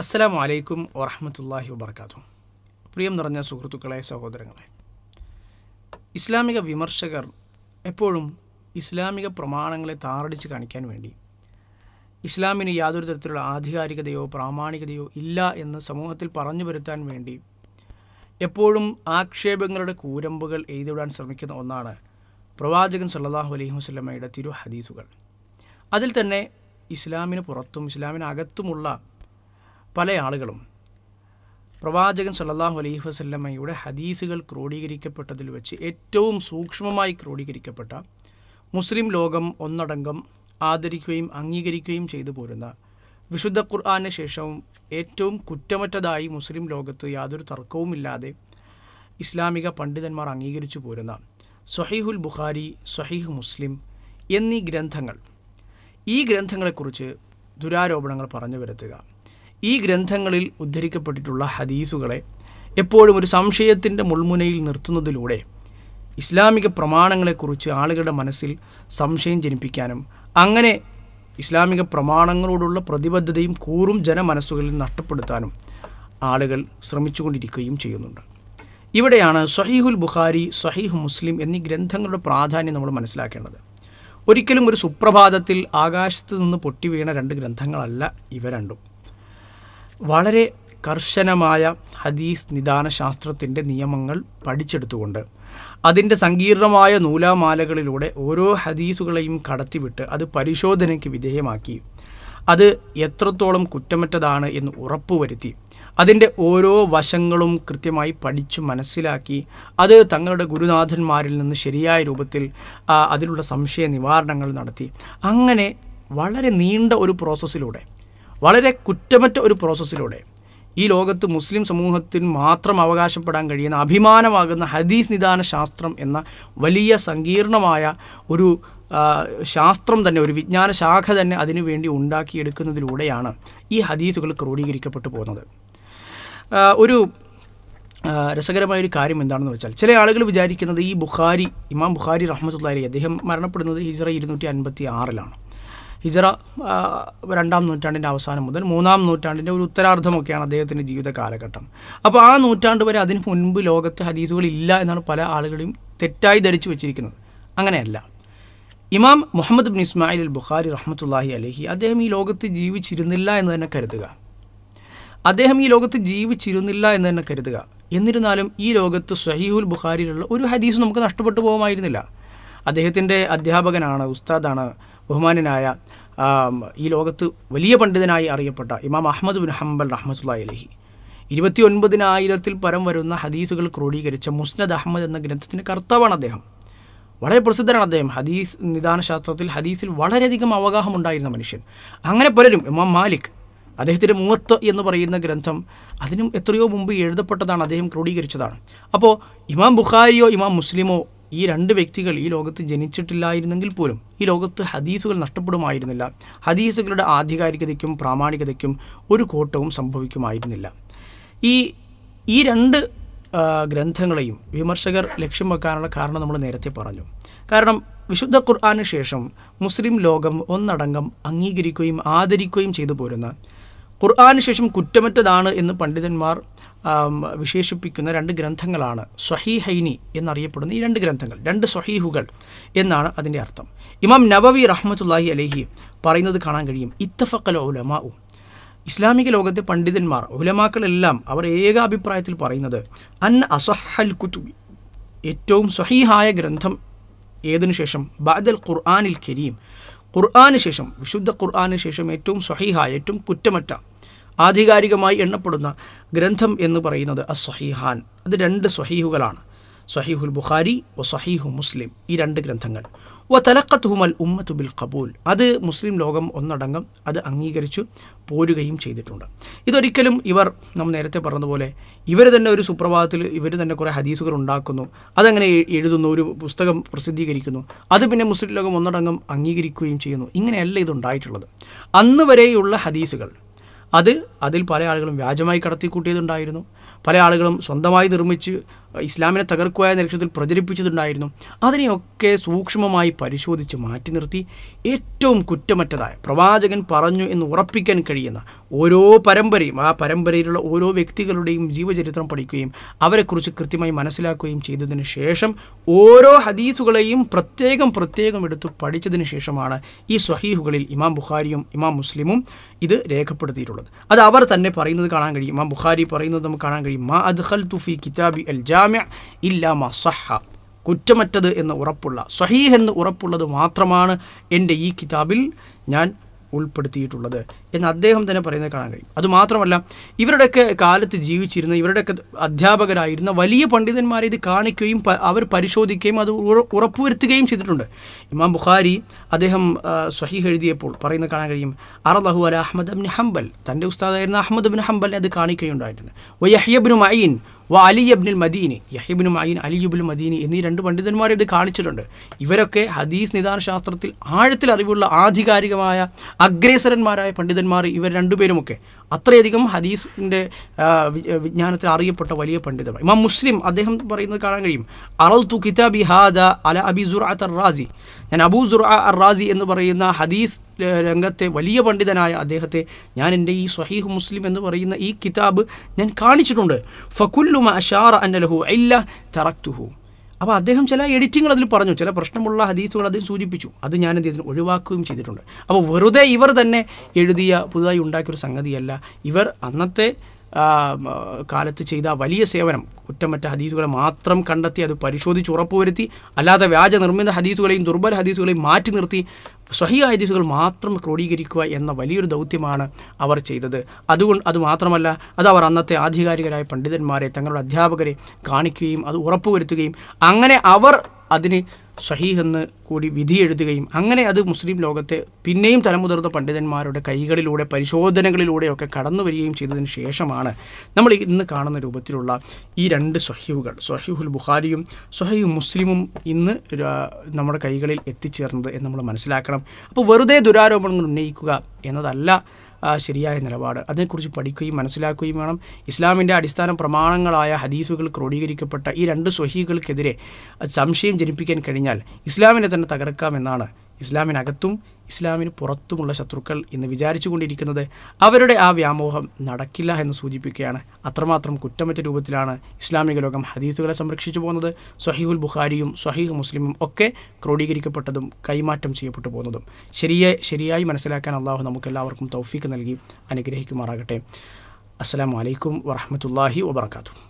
അസ്സലാം വലൈക്കും വറഹമത്തല്ലാഹി വബർക്കാത്തു പ്രിയം നിറഞ്ഞ സുഹൃത്തുക്കളെ സഹോദരങ്ങളെ ഇസ്ലാമിക വിമർശകർ എപ്പോഴും ഇസ്ലാമിക പ്രമാണങ്ങളെ താറടിച്ച് കാണിക്കാൻ വേണ്ടി ഇസ്ലാമിന് യാതൊരു തരത്തിലുള്ള ആധികാരികതയോ പ്രാമാണികതയോ ഇല്ല എന്ന് സമൂഹത്തിൽ പറഞ്ഞു വരുത്താൻ വേണ്ടി എപ്പോഴും ആക്ഷേപങ്ങളുടെ കൂരമ്പുകൾ എഴുതിവിടാൻ ശ്രമിക്കുന്ന ഒന്നാണ് പ്രവാചകൻ സല്ലാഹു അലൈഹി വസ്ലമയുടെ തിരു ഹദീസുകൾ അതിൽ തന്നെ ഇസ്ലാമിന് പുറത്തും ഇസ്ലാമിനകത്തുമുള്ള പല ആളുകളും പ്രവാചകൻ സല്ലാഹു അലൈഹി വസല്ലമ്മയുടെ ഹദീസുകൾ ക്രോഡീകരിക്കപ്പെട്ടതിൽ വെച്ച് ഏറ്റവും സൂക്ഷ്മമായി ക്രോഡീകരിക്കപ്പെട്ട മുസ്ലിം ലോകം ഒന്നടങ്കം ആദരിക്കുകയും അംഗീകരിക്കുകയും ചെയ്തു പോരുന്ന വിശുദ്ധ ഖുർആാന് ശേഷവും ഏറ്റവും കുറ്റമറ്റതായി മുസ്ലിം ലോകത്ത് യാതൊരു തർക്കവുമില്ലാതെ ഇസ്ലാമിക പണ്ഡിതന്മാർ അംഗീകരിച്ചു പോരുന്ന സൊഹീഹുൽ ബുഖാരി സൊഹീഹ് മുസ്ലിം എന്നീ ഗ്രന്ഥങ്ങൾ ഈ ഗ്രന്ഥങ്ങളെക്കുറിച്ച് ദുരാരോപണങ്ങൾ പറഞ്ഞു വരുത്തുക ഈ ഗ്രന്ഥങ്ങളിൽ ഉദ്ധരിക്കപ്പെട്ടിട്ടുള്ള ഹദീസുകളെ എപ്പോഴും ഒരു സംശയത്തിൻ്റെ മുൾമുനയിൽ നിർത്തുന്നതിലൂടെ ഇസ്ലാമിക പ്രമാണങ്ങളെക്കുറിച്ച് ആളുകളുടെ മനസ്സിൽ സംശയം ജനിപ്പിക്കാനും അങ്ങനെ ഇസ്ലാമിക പ്രമാണങ്ങളോടുള്ള പ്രതിബദ്ധതയും കൂറും ജനമനസ്സുകളിൽ നഷ്ടപ്പെടുത്താനും ആളുകൾ ശ്രമിച്ചുകൊണ്ടിരിക്കുകയും ചെയ്യുന്നുണ്ട് ഇവിടെയാണ് സഹീഹുൽ ബുഖാരി സഹീഹ് മുസ്ലിം എന്നീ ഗ്രന്ഥങ്ങളുടെ പ്രാധാന്യം നമ്മൾ മനസ്സിലാക്കേണ്ടത് ഒരിക്കലും ഒരു സുപ്രഭാതത്തിൽ ആകാശത്ത് നിന്ന് പൊട്ടി വീണ രണ്ട് ഗ്രന്ഥങ്ങളല്ല ഇവ രണ്ടും വളരെ കർശനമായ ഹദീസ് നിദാന ശാസ്ത്രത്തിൻ്റെ നിയമങ്ങൾ പഠിച്ചെടുത്തുകൊണ്ട് അതിൻ്റെ സങ്കീർണമായ നൂലാമാലകളിലൂടെ ഓരോ ഹദീസുകളെയും കടത്തിവിട്ട് അത് പരിശോധനയ്ക്ക് വിധേയമാക്കി അത് എത്രത്തോളം കുറ്റമറ്റതാണ് എന്ന് ഉറപ്പുവരുത്തി അതിൻ്റെ ഓരോ വശങ്ങളും കൃത്യമായി പഠിച്ചു മനസ്സിലാക്കി അത് തങ്ങളുടെ ഗുരുനാഥന്മാരിൽ നിന്ന് ശരിയായ രൂപത്തിൽ അതിലുള്ള സംശയ നിവാരണങ്ങൾ നടത്തി അങ്ങനെ വളരെ നീണ്ട ഒരു പ്രോസസ്സിലൂടെ വളരെ കുറ്റമറ്റ ഒരു പ്രോസസ്സിലൂടെ ഈ ലോകത്ത് മുസ്ലിം സമൂഹത്തിന് മാത്രം അവകാശപ്പെടാൻ കഴിയുന്ന അഭിമാനമാകുന്ന ഹദീസ് നിദാന ശാസ്ത്രം എന്ന വലിയ സങ്കീർണമായ ഒരു ശാസ്ത്രം തന്നെ ഒരു വിജ്ഞാന ശാഖ തന്നെ അതിനുവേണ്ടി ഉണ്ടാക്കിയെടുക്കുന്നതിലൂടെയാണ് ഈ ഹദീസുകൾ ക്രോഡീകരിക്കപ്പെട്ടു പോകുന്നത് ഒരു രസകരമായ ഒരു കാര്യം എന്താണെന്ന് വെച്ചാൽ ചില ആളുകൾ വിചാരിക്കുന്നത് ഈ ബുഖാരി ഇമാം ബുഖാരി റഹ്മത്തുള്ളാരി അദ്ദേഹം മരണപ്പെടുന്നത് ഹിജറ ഇരുന്നൂറ്റി അൻപത്തി ആറിലാണ് ഹിജറ രണ്ടാം നൂറ്റാണ്ടിൻ്റെ അവസാനം മുതൽ മൂന്നാം നൂറ്റാണ്ടിൻ്റെ ഒരു ഉത്തരാർദ്ധമൊക്കെയാണ് അദ്ദേഹത്തിൻ്റെ ജീവിത കാലഘട്ടം അപ്പോൾ ആ നൂറ്റാണ്ട് വരെ അതിന് മുൻപ് ലോകത്ത് ഹദീസുകളില്ല എന്നാണ് പല ആളുകളെയും തെറ്റായി ധരിച്ചു വെച്ചിരിക്കുന്നത് അങ്ങനെയല്ല Imam Muhammad bin Ismail al Bukhari റഹ്മത്തുല്ലാഹി അലഹി അദ്ദേഹം ഈ ലോകത്ത് ജീവിച്ചിരുന്നില്ല എന്ന് തന്നെ കരുതുക അദ്ദേഹം ഈ ലോകത്ത് ജീവിച്ചിരുന്നില്ല എന്ന് തന്നെ കരുതുക എന്നിരുന്നാലും ഈ ലോകത്ത് സഹീഹുൽ ബുഖാരിയിലുള്ള ഒരു ഹദീസ് നമുക്ക് നഷ്ടപ്പെട്ടു പോകുമായിരുന്നില്ല അദ്ദേഹത്തിൻ്റെ അധ്യാപകനാണ് ഉസ്താദാണ് ബഹുമാനനായ ഈ ലോകത്ത് വലിയ പണ്ഡിതനായി അറിയപ്പെട്ട ഇമാം അഹമ്മദ് ബിൻ ഹംബൽ റഹ്മത്തുല്ലാ അലഹി ഇരുപത്തി ഒൻപതിനായിരത്തിൽ പരം വരുന്ന ഹദീസുകൾ ക്രോഡീകരിച്ച മുസ്നദ് അഹമ്മദ് എന്ന ഗ്രന്ഥത്തിൻ്റെ കർത്താവാണ് അദ്ദേഹം വളരെ പ്രസിദ്ധനാണ് അദ്ദേഹം ഹദീസ് നിദാനശാസ്ത്രത്തിൽ ഹദീസിൽ വളരെയധികം അവഗാഹം ഉണ്ടായിരുന്ന മനുഷ്യൻ അങ്ങനെ പലരും ഇമാം മാലിക് അദ്ദേഹത്തിൻ്റെ മൂവത്ത് എന്ന് പറയുന്ന ഗ്രന്ഥം അതിനും എത്രയോ മുമ്പ് എഴുതപ്പെട്ടതാണ് അദ്ദേഹം ക്രോഡീകരിച്ചതാണ് അപ്പോൾ ഇമാം ബുഖാരിയോ ഇമാം മുസ്ലിമോ ഈ രണ്ട് വ്യക്തികൾ ഈ ലോകത്ത് ജനിച്ചിട്ടില്ലായിരുന്നെങ്കിൽ പോലും ഈ ലോകത്ത് ഹദീസുകൾ നഷ്ടപ്പെടുമായിരുന്നില്ല ഹദീസുകളുടെ ആധികാരികതയ്ക്കും പ്രാമാണികതയ്ക്കും ഒരു കോട്ടവും സംഭവിക്കുമായിരുന്നില്ല ഈ ഈ രണ്ട് ഗ്രന്ഥങ്ങളെയും വിമർശകർ ലക്ഷ്യം വെക്കാനുള്ള കാരണം നമ്മൾ നേരത്തെ പറഞ്ഞു കാരണം വിശുദ്ധ ഖുർആാനു ശേഷം മുസ്ലിം ലോകം ഒന്നടങ്കം അംഗീകരിക്കുകയും ആദരിക്കുകയും ചെയ്തു പോരുന്ന ഖുർആാനു ശേഷം കുറ്റമറ്റതാണ് എന്ന് പണ്ഡിതന്മാർ വിശേഷിപ്പിക്കുന്ന രണ്ട് ഗ്രന്ഥങ്ങളാണ് സ്വഹീഹൈനി എന്നറിയപ്പെടുന്ന ഈ രണ്ട് ഗ്രന്ഥങ്ങൾ രണ്ട് സ്വഹീഹുകൾ എന്നാണ് അതിൻ്റെ അർത്ഥം ഇമാം നവവി റഹ്മത്തുല്ലാഹി അലഹി പറയുന്നത് കാണാൻ കഴിയും ഇത്തഫക്കൽ ഉലമാഉ ഇസ്ലാമിക ലോകത്തെ പണ്ഡിതന്മാർ ഉലമാക്കളെല്ലാം അവർ ഏക അഭിപ്രായത്തിൽ പറയുന്നത് അൻ അസഹൽ കുത്തുബി ഏറ്റവും സ്വഹീഹായ ഗ്രന്ഥം ഏതിനു ശേഷം ബാദൽ ഖുർആാനിൽ കരീം ഖുർആാനു ശേഷം വിശുദ്ധ ഖുർആാനു ശേഷം ഏറ്റവും സ്വഹീഹായ ഏറ്റവും കുറ്റമറ്റ ആധികാരികമായി എണ്ണപ്പെടുന്ന ഗ്രന്ഥം എന്ന് പറയുന്നത് അസ്വഹീഹാൻ അത് രണ്ട് സ്വഹീഹുകളാണ് സ്വഹീഹുൽ ബുഖാരി ഒ സ്വഹീഹു മുസ്ലിം ഈ രണ്ട് ഗ്രന്ഥങ്ങൾ ഒ ഹുമൽ ഉമ്മത്ത് ബിൽ കബൂൽ അത് മുസ്ലിം ലോകം ഒന്നടങ്കം അത് അംഗീകരിച്ചു പോരുകയും ചെയ്തിട്ടുണ്ട് ഇതൊരിക്കലും ഇവർ നമ്മൾ നേരത്തെ പറഞ്ഞതുപോലെ ഇവർ തന്നെ ഒരു സുപ്രഭാതത്തിൽ ഇവർ തന്നെ കുറേ ഹദീസുകൾ ഉണ്ടാക്കുന്നു അതങ്ങനെ എഴുതുന്നു ഒരു പുസ്തകം പ്രസിദ്ധീകരിക്കുന്നു അത് പിന്നെ മുസ്ലിം ലോകം ഒന്നടങ്കം അംഗീകരിക്കുകയും ചെയ്യുന്നു ഇങ്ങനെയല്ല ഇതുണ്ടായിട്ടുള്ളത് അന്ന് വരെയുള്ള ഹദീസുകൾ അത് അതിൽ പല ആളുകളും വ്യാജമായി കടത്തിക്കൂട്ടിയതുണ്ടായിരുന്നു പല ആളുകളും സ്വന്തമായി നിർമ്മിച്ച് ഇസ്ലാമിനെ തകർക്കുവായ ലക്ഷ്യത്തിൽ പ്രചരിപ്പിച്ചിട്ടുണ്ടായിരുന്നു അതിനെയൊക്കെ സൂക്ഷ്മമായി പരിശോധിച്ച് മാറ്റി നിർത്തി ഏറ്റവും കുറ്റമറ്റതായ പ്രവാചകൻ പറഞ്ഞു എന്ന് ഉറപ്പിക്കാൻ കഴിയുന്ന ഓരോ പരമ്പരയും ആ പരമ്പരയിലുള്ള ഓരോ വ്യക്തികളുടെയും ജീവചരിത്രം പഠിക്കുകയും അവരെക്കുറിച്ച് കൃത്യമായി മനസ്സിലാക്കുകയും ചെയ്തതിന് ശേഷം ഓരോ ഹദീസുകളെയും പ്രത്യേകം പ്രത്യേകം എടുത്തു പഠിച്ചതിന് ശേഷമാണ് ഈ സ്വഹീഹുകളിൽ ഇമാം ബുഖാരിയും ഇമാം മുസ്ലിമും ഇത് രേഖപ്പെടുത്തിയിട്ടുള്ളത് അത് അവർ തന്നെ പറയുന്നത് കാണാൻ കഴിയും ഇമാം ബുഖാരി പറയുന്നത് നമുക്ക് കാണാൻ കഴിയും മാ അദ്ഹൽ തുഫി കിതാബി അൽ ജാ ജാമ്യ ഇല്ലാ മസഹ കുറ്റമറ്റത് എന്ന് ഉറപ്പുള്ള സഹീഹ് എന്ന് ഉറപ്പുള്ളത് മാത്രമാണ് എൻ്റെ ഈ കിതാബിൽ ഞാൻ ഉൾപ്പെടുത്തിയിട്ടുള്ളത് എന്ന് അദ്ദേഹം തന്നെ പറയുന്നത് കാണാൻ കഴിയും അതുമാത്രമല്ല ഇവരുടെയൊക്കെ കാലത്ത് ജീവിച്ചിരുന്ന ഇവരുടെയൊക്കെ അധ്യാപകരായിരുന്ന വലിയ പണ്ഡിതന്മാരെ ഇത് കാണിക്കുകയും അവർ പരിശോധിക്കുകയും അത് ഉറപ്പുവരുത്തുകയും ചെയ്തിട്ടുണ്ട് ഇമാം ബുഖാരി അദ്ദേഹം സ്വഹീഹ് എഴുതിയപ്പോൾ പറയുന്നത് കാണാൻ കഴിയും അറലഹു അല അഹമ്മദ് അബ്ബിൻ ഹംബൽ തൻ്റെ ഉസ്താദായിരുന്ന അഹമ്മദ് ബിൻ ഹംബൽ അത് കാണിക്കുകയുണ്ടായിട്ടുണ്ട് വയ്യഹ്യബിൻ മൈൻ വ അലി അബ്നുൽ മദീനി യഹിബിനു മൈൻ അലി അബുൽ മദീനി എന്നീ രണ്ട് പണ്ഡിതന്മാരെ ഇത് കാണിച്ചിട്ടുണ്ട് ഇവരൊക്കെ ഹദീസ് നിദാന ശാസ്ത്രത്തിൽ ആഴത്തിൽ അറിവുള്ള ആധികാരികമായ അഗ്രേസരന്മാരായ പണ്ഡിതന്മാർ ഇവർ രണ്ടുപേരുമൊക്കെ അത്രയധികം ഹദീസിൻ്റെ വിജ്ഞാനത്തിൽ അറിയപ്പെട്ട വലിയ പണ്ഡിതമാണ് ഇമാം മുസ്ലിം അദ്ദേഹം പറയുന്നത് കാണാൻ കഴിയും അറൽത്തു കിതാബി ഹാദ അല അബി സുറാത്ത് അർ റാസി ഞാൻ അബു സുറ അർ റാസി എന്ന് പറയുന്ന ഹദീസ് രംഗത്തെ വലിയ പണ്ഡിതനായ അദ്ദേഹത്തെ ഞാൻ എൻ്റെ ഈ സ്വഹീഹ് മുസ്ലിം എന്ന് പറയുന്ന ഈ കിതാബ് ഞാൻ കാണിച്ചിട്ടുണ്ട് ഫക്കുല്ലുമ അഷാറ അന്നലഹു ഇല്ല തറക്തുഹു അപ്പോൾ അദ്ദേഹം ചില എഡിറ്റിങ്ങൾ അതിൽ പറഞ്ഞു ചില പ്രശ്നമുള്ള ഹദീസുകൾ അദ്ദേഹം സൂചിപ്പിച്ചു അത് ഞാൻ എന്ത് ചെയ്തിട്ട് ഒഴിവാക്കുകയും ചെയ്തിട്ടുണ്ട് അപ്പോൾ വെറുതെ ഇവർ തന്നെ എഴുതിയ പുതുതായി ഉണ്ടാക്കിയൊരു സംഗതിയല്ല ഇവർ അന്നത്തെ കാലത്ത് ചെയ്ത വലിയ സേവനം കുറ്റമറ്റ ഹദീസുകളെ മാത്രം കണ്ടെത്തി അത് പരിശോധിച്ച് ഉറപ്പുവരുത്തി അല്ലാതെ വ്യാജ നിർമ്മിത ഹദീസുകളെയും ദുർബല ഹദീസുകളെയും മാറ്റി നിർത്തി സ്വഹിയ ഹദീസുകൾ മാത്രം ക്രോഡീകരിക്കുക എന്ന വലിയൊരു ദൗത്യമാണ് അവർ ചെയ്തത് അതുകൊണ്ട് അത് മാത്രമല്ല അത് അവർ അന്നത്തെ ആധികാരികരായ പണ്ഡിതന്മാരെ തങ്ങളുടെ അധ്യാപകരെ കാണിക്കുകയും അത് ഉറപ്പുവരുത്തുകയും അങ്ങനെ അവർ അതിന് സഹീഹ് എന്ന് കൂടി വിധി എഴുതുകയും അങ്ങനെ അത് മുസ്ലിം ലോകത്തെ പിന്നെയും തലമുതിർന്ന പണ്ഡിതന്മാരുടെ കൈകളിലൂടെ പരിശോധനകളിലൂടെയൊക്കെ കടന്നു വരികയും ചെയ്തതിന് ശേഷമാണ് നമ്മൾ ഇന്ന് കാണുന്ന രൂപത്തിലുള്ള ഈ രണ്ട് സഹീഹുകൾ സഹീഹുൽ ബുഖാരിയും സഹീഹ് മുസ്ലിമും ഇന്ന് നമ്മുടെ കൈകളിൽ എത്തിച്ചേർന്നത് എന്ന് നമ്മൾ മനസ്സിലാക്കണം അപ്പോൾ വെറുതെ ദുരാരോപണങ്ങൾ ഉന്നയിക്കുക എന്നതല്ല ശരിയായ നിലപാട് അതിനെക്കുറിച്ച് പഠിക്കുകയും മനസ്സിലാക്കുകയും വേണം ഇസ്ലാമിൻ്റെ അടിസ്ഥാന പ്രമാണങ്ങളായ ഹദീസുകൾ ക്രോഡീകരിക്കപ്പെട്ട ഈ രണ്ട് സ്വഹികൾക്കെതിരെ സംശയം ജനിപ്പിക്കാൻ കഴിഞ്ഞാൽ ഇസ്ലാമിനെ തന്നെ തകർക്കാമെന്നാണ് ഇസ്ലാമിനകത്തും ഇസ്ലാമിന് പുറത്തുമുള്ള ശത്രുക്കൾ ഇന്ന് കൊണ്ടിരിക്കുന്നത് അവരുടെ ആ വ്യാമോഹം നടക്കില്ല എന്ന് സൂചിപ്പിക്കുകയാണ് അത്രമാത്രം കുറ്റമറ്റ രൂപത്തിലാണ് ഇസ്ലാമിക ലോകം ഹദീസുകളെ സംരക്ഷിച്ചു പോകുന്നത് സഹീഹുൽ ബുഖാരിയും സഹീഹ് മുസ്ലിമും ഒക്കെ ക്രോഡീകരിക്കപ്പെട്ടതും കൈമാറ്റം ചെയ്യപ്പെട്ടു പോകുന്നതും ശരിയെ ശരിയായി മനസ്സിലാക്കാൻ അള്ളാഹു നമുക്കെല്ലാവർക്കും തൗഫീക്ക് നൽകി അനുഗ്രഹിക്കുമാറാകട്ടെ അസ്സാം വലൈക്കും വറഹമത്തല്ലാഹി വാത്തു